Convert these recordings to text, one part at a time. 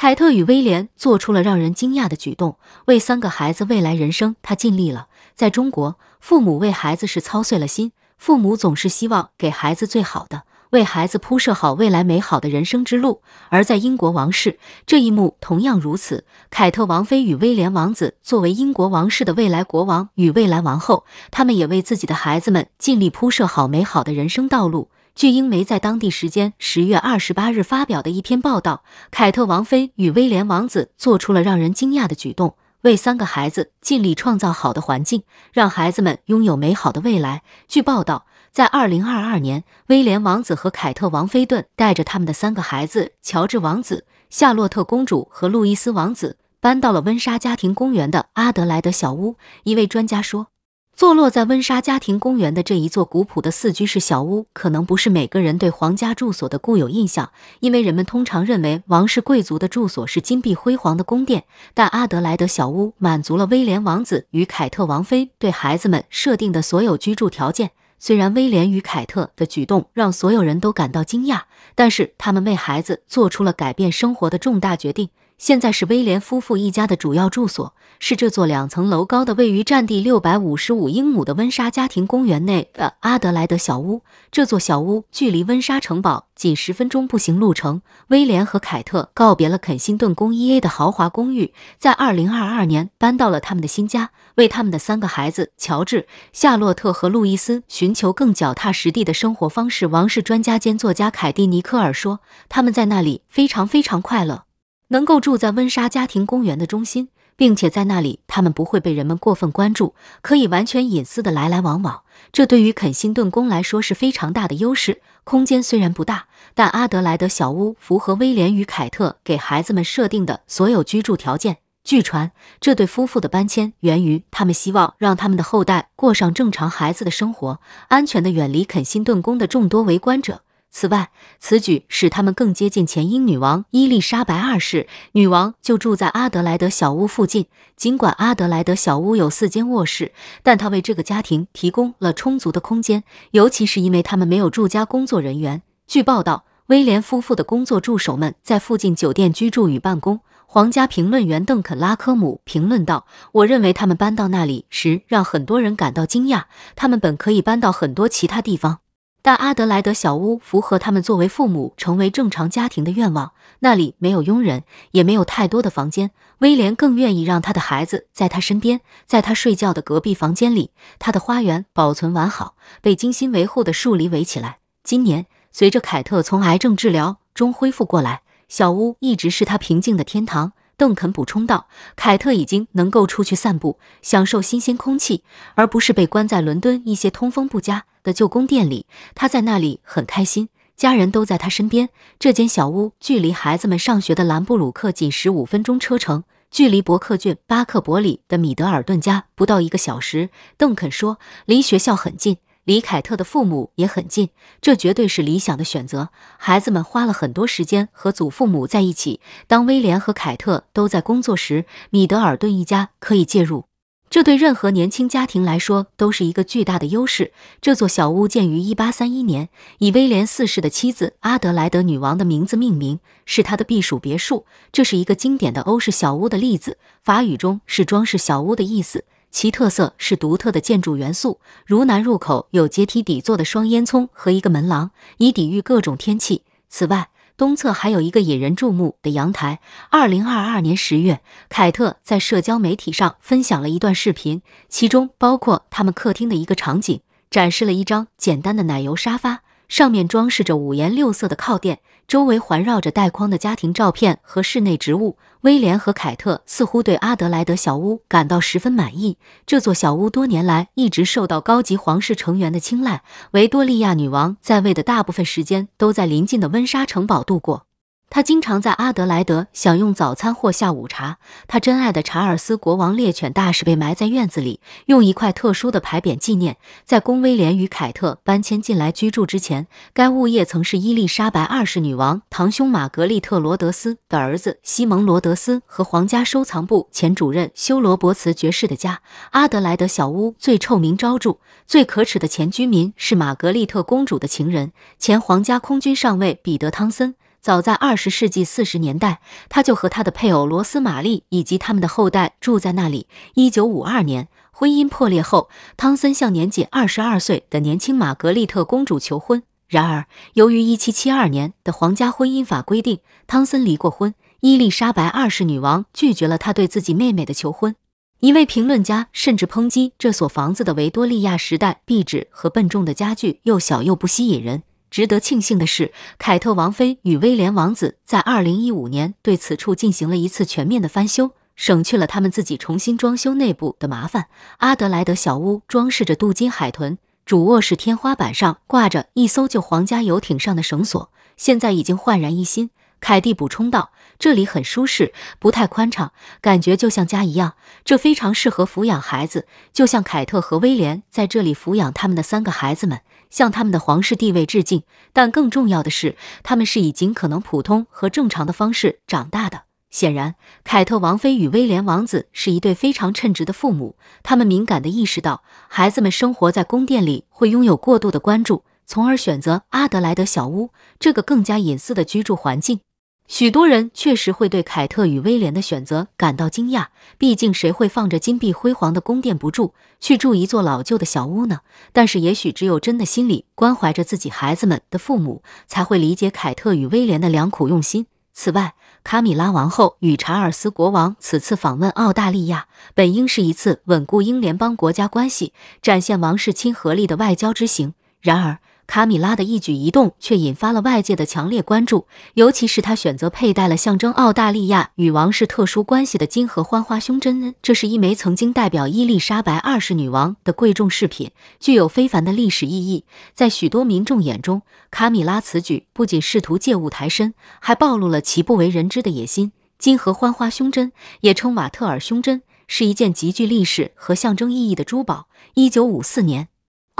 凯特与威廉做出了让人惊讶的举动，为三个孩子未来人生，他尽力了。在中国，父母为孩子是操碎了心，父母总是希望给孩子最好的，为孩子铺设好未来美好的人生之路。而在英国王室，这一幕同样如此。凯特王妃与威廉王子作为英国王室的未来国王与未来王后，他们也为自己的孩子们尽力铺设好美好的人生道路。据英媒在当地时间十月二十八日发表的一篇报道，凯特王妃与威廉王子做出了让人惊讶的举动，为三个孩子尽力创造好的环境，让孩子们拥有美好的未来。据报道，在二零二二年，威廉王子和凯特王妃顿带着他们的三个孩子乔治王子、夏洛特公主和路易斯王子搬到了温莎家庭公园的阿德莱德小屋。一位专家说。坐落在温莎家庭公园的这一座古朴的四居室小屋，可能不是每个人对皇家住所的固有印象，因为人们通常认为王室贵族的住所是金碧辉煌的宫殿。但阿德莱德小屋满足了威廉王子与凯特王妃对孩子们设定的所有居住条件。虽然威廉与凯特的举动让所有人都感到惊讶，但是他们为孩子做出了改变生活的重大决定。现在是威廉夫妇一家的主要住所，是这座两层楼高的、位于占地六百五十五英亩的温莎家庭公园内的阿德莱德小屋。这座小屋距离温莎城堡仅十分钟步行路程。威廉和凯特告别了肯辛顿宫一 A 的豪华公寓，在二零二二年搬到了他们的新家，为他们的三个孩子乔治、夏洛特和路易斯寻求更脚踏实地的生活方式。王室专家兼作家凯蒂·尼克尔说：“他们在那里非常非常快乐。”能够住在温莎家庭公园的中心，并且在那里他们不会被人们过分关注，可以完全隐私的来来往往。这对于肯辛顿宫来说是非常大的优势。空间虽然不大，但阿德莱德小屋符合威廉与凯特给孩子们设定的所有居住条件。据传，这对夫妇的搬迁源于他们希望让他们的后代过上正常孩子的生活，安全的远离肯辛顿宫的众多围观者。此外，此举使他们更接近前英女王伊丽莎白二世。女王就住在阿德莱德小屋附近。尽管阿德莱德小屋有四间卧室，但她为这个家庭提供了充足的空间，尤其是因为他们没有住家工作人员。据报道，威廉夫妇的工作助手们在附近酒店居住与办公。皇家评论员邓肯·拉科姆评论道：“我认为他们搬到那里时，让很多人感到惊讶。他们本可以搬到很多其他地方。”但阿德莱德小屋符合他们作为父母成为正常家庭的愿望。那里没有佣人，也没有太多的房间。威廉更愿意让他的孩子在他身边，在他睡觉的隔壁房间里。他的花园保存完好，被精心维护的树篱围起来。今年，随着凯特从癌症治疗中恢复过来，小屋一直是他平静的天堂。邓肯补充道：“凯特已经能够出去散步，享受新鲜空气，而不是被关在伦敦一些通风不佳。”的旧宫殿里，他在那里很开心，家人都在他身边。这间小屋距离孩子们上学的兰布鲁克仅十五分钟车程，距离伯克郡巴克伯里的米德尔顿家不到一个小时。邓肯说，离学校很近，离凯特的父母也很近，这绝对是理想的选择。孩子们花了很多时间和祖父母在一起。当威廉和凯特都在工作时，米德尔顿一家可以介入。这对任何年轻家庭来说都是一个巨大的优势。这座小屋建于一八三一年，以威廉四世的妻子阿德莱德女王的名字命名，是他的避暑别墅。这是一个经典的欧式小屋的例子，法语中是装饰小屋的意思。其特色是独特的建筑元素，如南入口有阶梯底座的双烟囱和一个门廊，以抵御各种天气。此外，东侧还有一个引人注目的阳台。二零二二年十月，凯特在社交媒体上分享了一段视频，其中包括他们客厅的一个场景，展示了一张简单的奶油沙发。上面装饰着五颜六色的靠垫，周围环绕着带框的家庭照片和室内植物。威廉和凯特似乎对阿德莱德小屋感到十分满意。这座小屋多年来一直受到高级皇室成员的青睐。维多利亚女王在位的大部分时间都在邻近的温莎城堡度过。他经常在阿德莱德享用早餐或下午茶。他珍爱的查尔斯国王猎犬大使被埋在院子里，用一块特殊的牌匾纪念。在公威廉与凯特搬迁进来居住之前，该物业曾是伊丽莎白二世女王堂兄玛格丽特罗德斯的儿子西蒙罗德斯和皇家收藏部前主任休罗伯茨爵士的家。阿德莱德小屋最臭名昭著、最可耻的前居民是玛格丽特公主的情人、前皇家空军上尉彼得汤森。早在二十世纪四十年代，他就和他的配偶罗斯玛丽以及他们的后代住在那里。一九五二年，婚姻破裂后，汤森向年仅二十二岁的年轻玛格丽特公主求婚。然而，由于一七七二年的皇家婚姻法规定，汤森离过婚，伊丽莎白二世女王拒绝了他对自己妹妹的求婚。一位评论家甚至抨击这所房子的维多利亚时代壁纸和笨重的家具，又小又不吸引人。值得庆幸的是，凯特王妃与威廉王子在2015年对此处进行了一次全面的翻修，省去了他们自己重新装修内部的麻烦。阿德莱德小屋装饰着镀金海豚，主卧室天花板上挂着一艘旧皇家游艇上的绳索，现在已经焕然一新。凯蒂补充道：“这里很舒适，不太宽敞，感觉就像家一样。这非常适合抚养孩子，就像凯特和威廉在这里抚养他们的三个孩子们。”向他们的皇室地位致敬，但更重要的是，他们是以尽可能普通和正常的方式长大的。显然，凯特王妃与威廉王子是一对非常称职的父母。他们敏感地意识到，孩子们生活在宫殿里会拥有过度的关注，从而选择阿德莱德小屋这个更加隐私的居住环境。许多人确实会对凯特与威廉的选择感到惊讶，毕竟谁会放着金碧辉煌的宫殿不住，去住一座老旧的小屋呢？但是，也许只有真的心里关怀着自己孩子们的父母，才会理解凯特与威廉的良苦用心。此外，卡米拉王后与查尔斯国王此次访问澳大利亚，本应是一次稳固英联邦国家关系、展现王室亲和力的外交之行，然而。卡米拉的一举一动却引发了外界的强烈关注，尤其是她选择佩戴了象征澳大利亚与王室特殊关系的金合欢花胸针。这是一枚曾经代表伊丽莎白二世女王的贵重饰品，具有非凡的历史意义。在许多民众眼中，卡米拉此举不仅试图借物抬身，还暴露了其不为人知的野心。金合欢花胸针，也称瓦特尔胸针，是一件极具历史和象征意义的珠宝。一九五四年。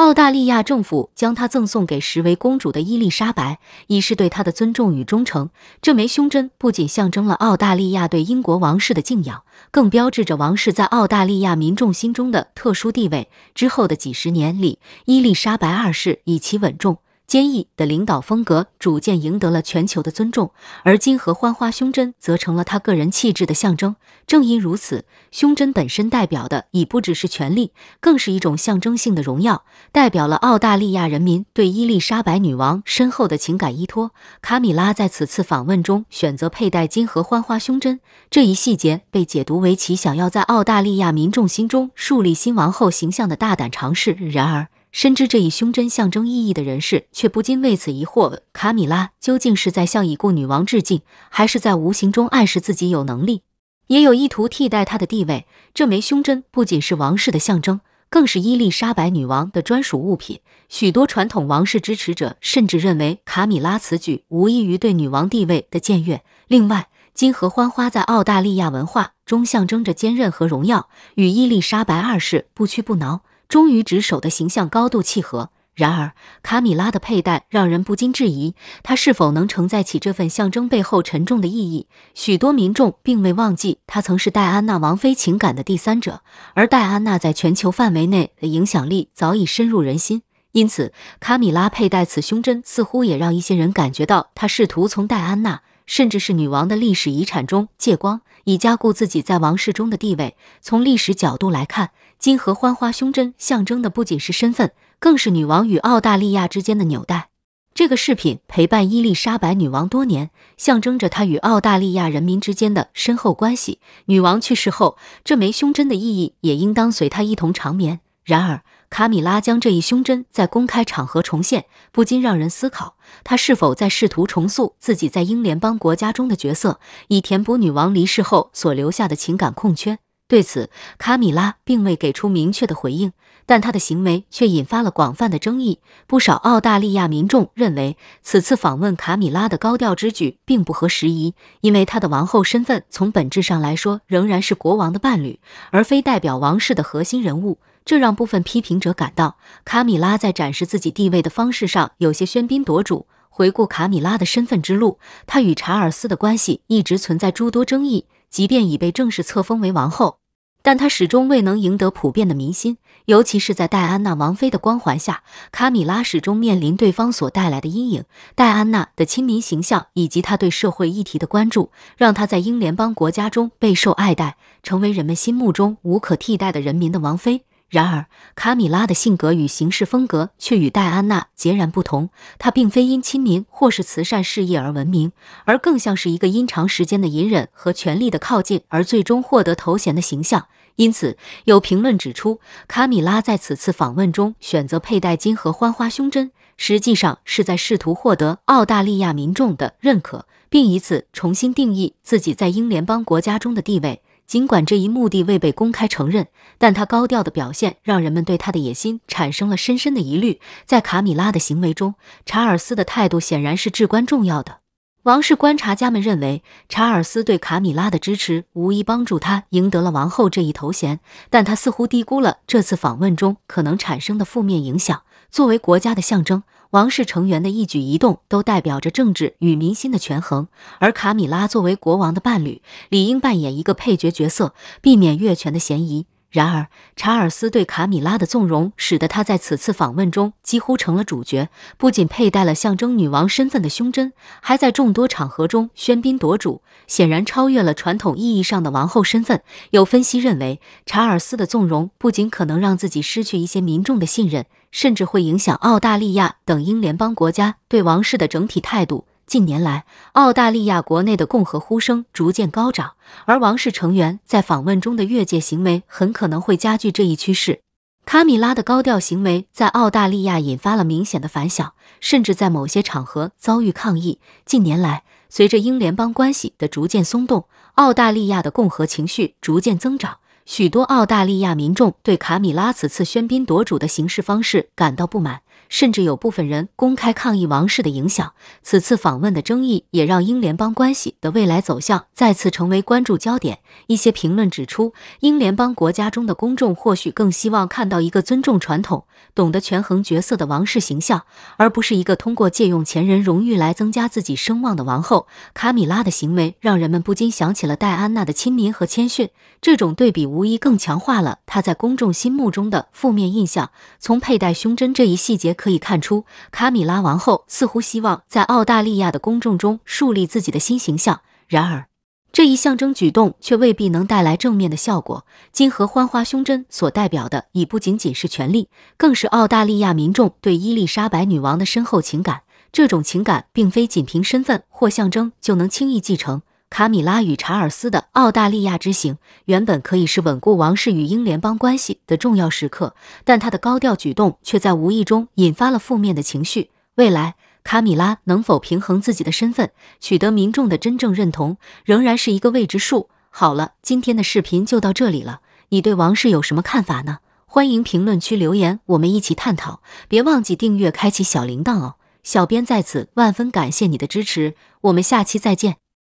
澳大利亚政府将它赠送给实为公主的伊丽莎白，以示对她的尊重与忠诚。这枚胸针不仅象征了澳大利亚对英国王室的敬仰，更标志着王室在澳大利亚民众心中的特殊地位。之后的几十年里，伊丽莎白二世以其稳重。坚毅的领导风格逐渐赢得了全球的尊重，而金合欢花胸针则成了她个人气质的象征。正因如此，胸针本身代表的已不只是权力，更是一种象征性的荣耀，代表了澳大利亚人民对伊丽莎白女王深厚的情感依托。卡米拉在此次访问中选择佩戴金合欢花胸针这一细节，被解读为其想要在澳大利亚民众心中树立新王后形象的大胆尝试。然而，深知这一胸针象征意义的人士，却不禁为此疑惑：卡米拉究竟是在向已故女王致敬，还是在无形中暗示自己有能力，也有意图替代她的地位？这枚胸针不仅是王室的象征，更是伊丽莎白女王的专属物品。许多传统王室支持者甚至认为，卡米拉此举无异于对女王地位的僭越。另外，金合欢花在澳大利亚文化中象征着坚韧和荣耀，与伊丽莎白二世不屈不挠。忠于职守的形象高度契合。然而，卡米拉的佩戴让人不禁质疑，她是否能承载起这份象征背后沉重的意义。许多民众并未忘记，她曾是戴安娜王妃情感的第三者，而戴安娜在全球范围内的影响力早已深入人心。因此，卡米拉佩戴此胸针，似乎也让一些人感觉到，她试图从戴安娜。甚至是女王的历史遗产中借光，以加固自己在王室中的地位。从历史角度来看，金合欢花胸针象征的不仅是身份，更是女王与澳大利亚之间的纽带。这个饰品陪伴伊丽莎白女王多年，象征着她与澳大利亚人民之间的深厚关系。女王去世后，这枚胸针的意义也应当随她一同长眠。然而，卡米拉将这一胸针在公开场合重现，不禁让人思考，她是否在试图重塑自己在英联邦国家中的角色，以填补女王离世后所留下的情感空缺。对此，卡米拉并未给出明确的回应，但她的行为却引发了广泛的争议。不少澳大利亚民众认为，此次访问卡米拉的高调之举并不合时宜，因为她的王后身份从本质上来说仍然是国王的伴侣，而非代表王室的核心人物。这让部分批评者感到，卡米拉在展示自己地位的方式上有些喧宾夺主。回顾卡米拉的身份之路，她与查尔斯的关系一直存在诸多争议。即便已被正式册封为王后，但她始终未能赢得普遍的民心。尤其是在戴安娜王妃的光环下，卡米拉始终面临对方所带来的阴影。戴安娜的亲民形象以及她对社会议题的关注，让她在英联邦国家中备受爱戴，成为人们心目中无可替代的人民的王妃。然而，卡米拉的性格与行事风格却与戴安娜截然不同。她并非因亲民或是慈善事业而闻名，而更像是一个因长时间的隐忍和权力的靠近而最终获得头衔的形象。因此，有评论指出，卡米拉在此次访问中选择佩戴金和欢花胸针，实际上是在试图获得澳大利亚民众的认可，并以此重新定义自己在英联邦国家中的地位。尽管这一目的未被公开承认，但他高调的表现让人们对他的野心产生了深深的疑虑。在卡米拉的行为中，查尔斯的态度显然是至关重要的。王室观察家们认为，查尔斯对卡米拉的支持无疑帮助他赢得了王后这一头衔，但他似乎低估了这次访问中可能产生的负面影响。作为国家的象征。王室成员的一举一动都代表着政治与民心的权衡，而卡米拉作为国王的伴侣，理应扮演一个配角角色，避免越权的嫌疑。然而，查尔斯对卡米拉的纵容，使得他在此次访问中几乎成了主角。不仅佩戴了象征女王身份的胸针，还在众多场合中喧宾夺主，显然超越了传统意义上的王后身份。有分析认为，查尔斯的纵容不仅可能让自己失去一些民众的信任。甚至会影响澳大利亚等英联邦国家对王室的整体态度。近年来，澳大利亚国内的共和呼声逐渐高涨，而王室成员在访问中的越界行为很可能会加剧这一趋势。卡米拉的高调行为在澳大利亚引发了明显的反响，甚至在某些场合遭遇抗议。近年来，随着英联邦关系的逐渐松动，澳大利亚的共和情绪逐渐增长。许多澳大利亚民众对卡米拉此次喧宾夺主的行事方式感到不满。甚至有部分人公开抗议王室的影响。此次访问的争议也让英联邦关系的未来走向再次成为关注焦点。一些评论指出，英联邦国家中的公众或许更希望看到一个尊重传统、懂得权衡角色的王室形象，而不是一个通过借用前人荣誉来增加自己声望的王后。卡米拉的行为让人们不禁想起了戴安娜的亲民和谦逊，这种对比无疑更强化了她在公众心目中的负面印象。从佩戴胸针这一细节。可以看出，卡米拉王后似乎希望在澳大利亚的公众中树立自己的新形象。然而，这一象征举动却未必能带来正面的效果。金合欢花胸针所代表的已不仅仅是权力，更是澳大利亚民众对伊丽莎白女王的深厚情感。这种情感并非仅凭身份或象征就能轻易继承。卡米拉与查尔斯的澳大利亚之行原本可以是稳固王室与英联邦关系的重要时刻，但他的高调举动却在无意中引发了负面的情绪。未来卡米拉能否平衡自己的身份，取得民众的真正认同，仍然是一个未知数。好了，今天的视频就到这里了。你对王室有什么看法呢？欢迎评论区留言，我们一起探讨。别忘记订阅、开启小铃铛哦！小编在此万分感谢你的支持，我们下期再见。